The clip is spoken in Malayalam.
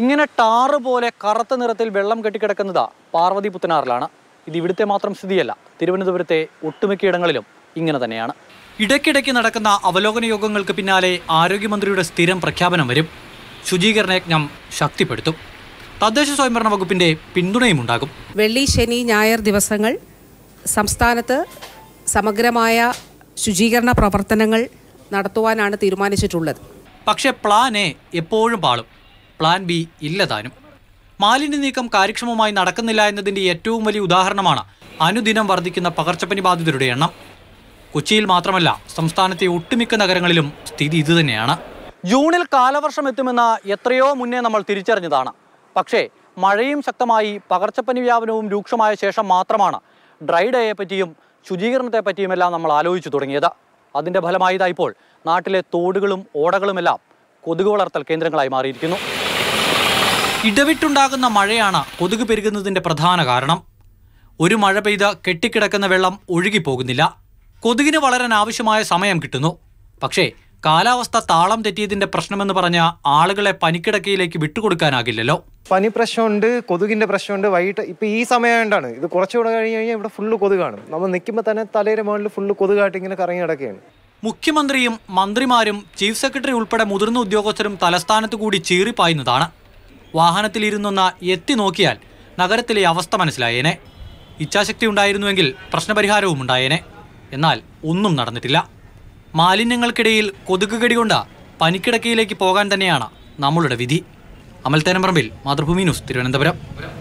ഇങ്ങനെ ടാറ് പോലെ കറുത്ത നിറത്തിൽ വെള്ളം കെട്ടിക്കിടക്കുന്നതാ പാർവതി പുത്തനാറിലാണ് ഇത് ഇവിടുത്തെ മാത്രം സ്ഥിതിയല്ല തിരുവനന്തപുരത്തെ ഒട്ടുമിക്ക ഇടങ്ങളിലും ഇങ്ങനെ തന്നെയാണ് ഇടയ്ക്കിടയ്ക്ക് നടക്കുന്ന അവലോകന യോഗങ്ങൾക്ക് പിന്നാലെ ആരോഗ്യമന്ത്രിയുടെ സ്ഥിരം പ്രഖ്യാപനം വരും ശുചീകരണ യജ്ഞം ശക്തിപ്പെടുത്തും തദ്ദേശ സ്വയംഭരണ വകുപ്പിന്റെ പിന്തുണയും ഉണ്ടാകും വെള്ളി ശനി ഞായർ ദിവസങ്ങൾ സംസ്ഥാനത്ത് സമഗ്രമായ ശുചീകരണ പ്രവർത്തനങ്ങൾ നടത്തുവാനാണ് തീരുമാനിച്ചിട്ടുള്ളത് പക്ഷേ പ്ലാൻ എ എപ്പോഴും പാളും പ്ലാൻ ബി ഇല്ലതാനും മാലിന്യ നീക്കം കാര്യക്ഷമമായി നടക്കുന്നില്ല എന്നതിൻ്റെ ഏറ്റവും വലിയ ഉദാഹരണമാണ് അനുദിനം വർദ്ധിക്കുന്ന പകർച്ചപ്പനി ബാധിതരുടെ എണ്ണം കൊച്ചിയിൽ മാത്രമല്ല സംസ്ഥാനത്തെ ഒട്ടുമിക്ക നഗരങ്ങളിലും സ്ഥിതി ഇതുതന്നെയാണ് ജൂണിൽ കാലവർഷം എത്തുമെന്ന് എത്രയോ മുന്നേ നമ്മൾ തിരിച്ചറിഞ്ഞതാണ് പക്ഷേ മഴയും ശക്തമായി പകർച്ചപ്പനി വ്യാപനവും രൂക്ഷമായ ശേഷം മാത്രമാണ് ഡ്രൈഡേയെ ഡേയെ പറ്റിയും ശുചീകരണത്തെ പറ്റിയുമെല്ലാം നമ്മൾ ആലോചിച്ചു തുടങ്ങിയത് അതിൻ്റെ ഫലമായി ഇപ്പോൾ നാട്ടിലെ തോടുകളും ഓടകളുമെല്ലാം കൊതുക് വളർത്തൽ കേന്ദ്രങ്ങളായി മാറിയിരിക്കുന്നു ഇടവിട്ടുണ്ടാകുന്ന മഴയാണ് കൊതുക് പെരുകുന്നതിൻ്റെ പ്രധാന കാരണം ഒരു മഴ പെയ്ത കെട്ടിക്കിടക്കുന്ന വെള്ളം ഒഴുകിപ്പോകുന്നില്ല കൊതുകിന് വളരാൻ ആവശ്യമായ സമയം കിട്ടുന്നു പക്ഷേ കാലാവസ്ഥ താളം തെറ്റിയതിൻ്റെ പ്രശ്നമെന്ന് പറഞ്ഞ ആളുകളെ പനിക്കിടക്കയിലേക്ക് വിട്ടുകൊടുക്കാനാകില്ലല്ലോ പനി പ്രശ്നമുണ്ട് കൊതുകിൻ്റെ പ്രശ്നമുണ്ട് വൈകിട്ട് ഇപ്പോൾ ഈ സമയമായിട്ടാണ് ഇത് കുറച്ചുകൂടെ കഴിഞ്ഞ് കഴിഞ്ഞാൽ ഇവിടെ ഫുള്ള് കൊതുകാണ് നമ്മൾ നിൽക്കുമ്പോൾ തന്നെ തലയുടെ മുകളിൽ ഫുള്ള് കൊതുകായിട്ട് ഇങ്ങനെ കറങ്ങി കിടക്കുകയാണ് മുഖ്യമന്ത്രിയും മന്ത്രിമാരും ചീഫ് സെക്രട്ടറി ഉൾപ്പെടെ മുതിർന്ന ഉദ്യോഗസ്ഥരും തലസ്ഥാനത്ത് കൂടി ചീറിപ്പായുന്നതാണ് വാഹനത്തിലിരുന്നൊന്ന് എത്തി നോക്കിയാൽ നഗരത്തിലെ അവസ്ഥ മനസ്സിലായേനെ ഇച്ഛാശക്തി ഉണ്ടായിരുന്നുവെങ്കിൽ പ്രശ്നപരിഹാരവും ഉണ്ടായേനെ എന്നാൽ ഒന്നും നടന്നിട്ടില്ല മാലിന്യങ്ങൾക്കിടയിൽ കൊതുകുകടി കൊണ്ട് പനിക്കിടക്കയിലേക്ക് പോകാൻ തന്നെയാണ് നമ്മളുടെ വിധി അമൽത്തേനമ്പറമ്പിൽ മാതൃഭൂമി ന്യൂസ് തിരുവനന്തപുരം